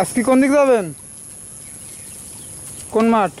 আজকে কোন দিক যাবেন কোন মাঠ